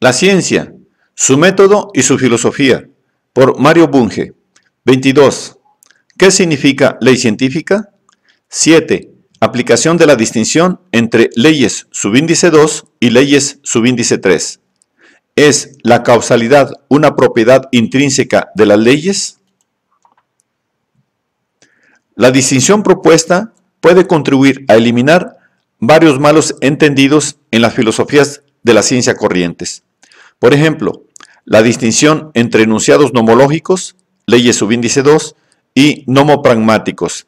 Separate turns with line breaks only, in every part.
La ciencia, su método y su filosofía, por Mario Bunge. 22. ¿Qué significa ley científica? 7. Aplicación de la distinción entre leyes subíndice 2 y leyes subíndice 3. ¿Es la causalidad una propiedad intrínseca de las leyes? La distinción propuesta puede contribuir a eliminar varios malos entendidos en las filosofías de la ciencia corrientes. Por ejemplo, la distinción entre enunciados nomológicos, leyes subíndice 2, y nomopragmáticos,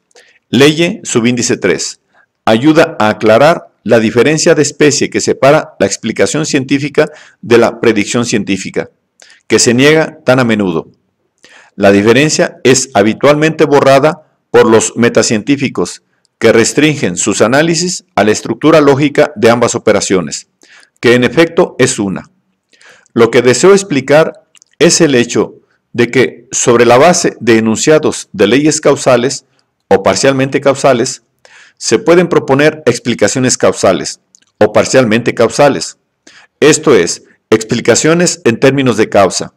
leyes subíndice 3, ayuda a aclarar la diferencia de especie que separa la explicación científica de la predicción científica, que se niega tan a menudo. La diferencia es habitualmente borrada por los metacientíficos, que restringen sus análisis a la estructura lógica de ambas operaciones, que en efecto es una. Lo que deseo explicar es el hecho de que sobre la base de enunciados de leyes causales o parcialmente causales, se pueden proponer explicaciones causales o parcialmente causales. Esto es, explicaciones en términos de causa,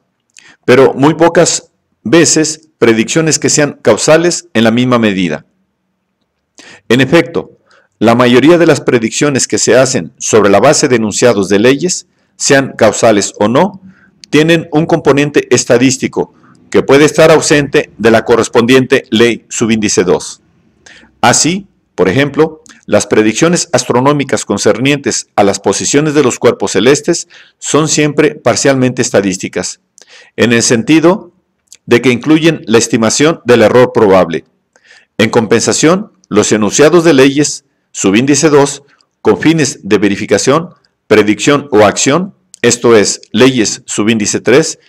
pero muy pocas veces predicciones que sean causales en la misma medida. En efecto, la mayoría de las predicciones que se hacen sobre la base de enunciados de leyes sean causales o no, tienen un componente estadístico que puede estar ausente de la correspondiente ley subíndice 2. Así, por ejemplo, las predicciones astronómicas concernientes a las posiciones de los cuerpos celestes son siempre parcialmente estadísticas, en el sentido de que incluyen la estimación del error probable. En compensación, los enunciados de leyes, subíndice 2, con fines de verificación, predicción o acción, esto es, leyes subíndice 3,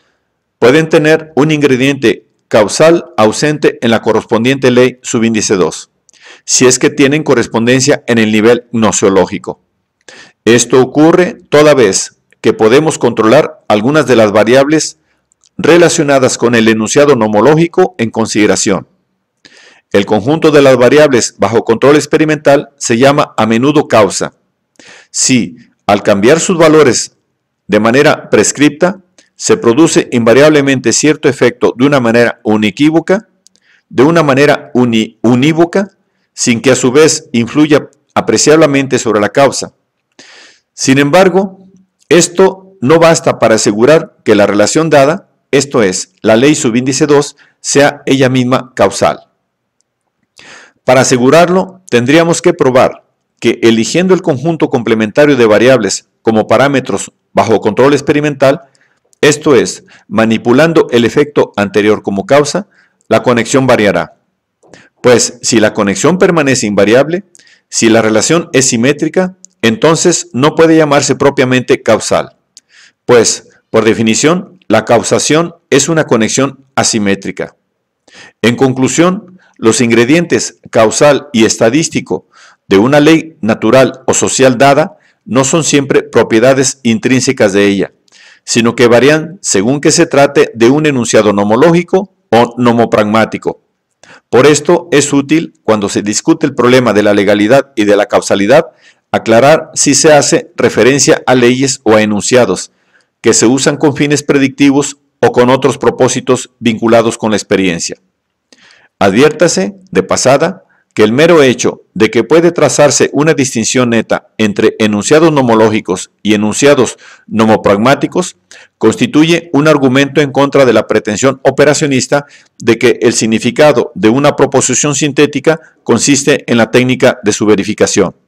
pueden tener un ingrediente causal ausente en la correspondiente ley subíndice 2, si es que tienen correspondencia en el nivel gnosiológico. Esto ocurre toda vez que podemos controlar algunas de las variables relacionadas con el enunciado nomológico en consideración. El conjunto de las variables bajo control experimental se llama a menudo causa. Si al cambiar sus valores de manera prescripta, se produce invariablemente cierto efecto de una manera unívoca, de una manera unívoca, sin que a su vez influya apreciablemente sobre la causa. Sin embargo, esto no basta para asegurar que la relación dada, esto es, la ley subíndice 2, sea ella misma causal. Para asegurarlo, tendríamos que probar que eligiendo el conjunto complementario de variables como parámetros bajo control experimental, esto es, manipulando el efecto anterior como causa, la conexión variará. Pues si la conexión permanece invariable, si la relación es simétrica, entonces no puede llamarse propiamente causal. Pues, por definición, la causación es una conexión asimétrica. En conclusión, los ingredientes causal y estadístico una ley natural o social dada no son siempre propiedades intrínsecas de ella, sino que varían según que se trate de un enunciado nomológico o nomopragmático. Por esto es útil, cuando se discute el problema de la legalidad y de la causalidad, aclarar si se hace referencia a leyes o a enunciados, que se usan con fines predictivos o con otros propósitos vinculados con la experiencia. Adviértase, de pasada, que el mero hecho de que puede trazarse una distinción neta entre enunciados nomológicos y enunciados nomopragmáticos constituye un argumento en contra de la pretensión operacionista de que el significado de una proposición sintética consiste en la técnica de su verificación.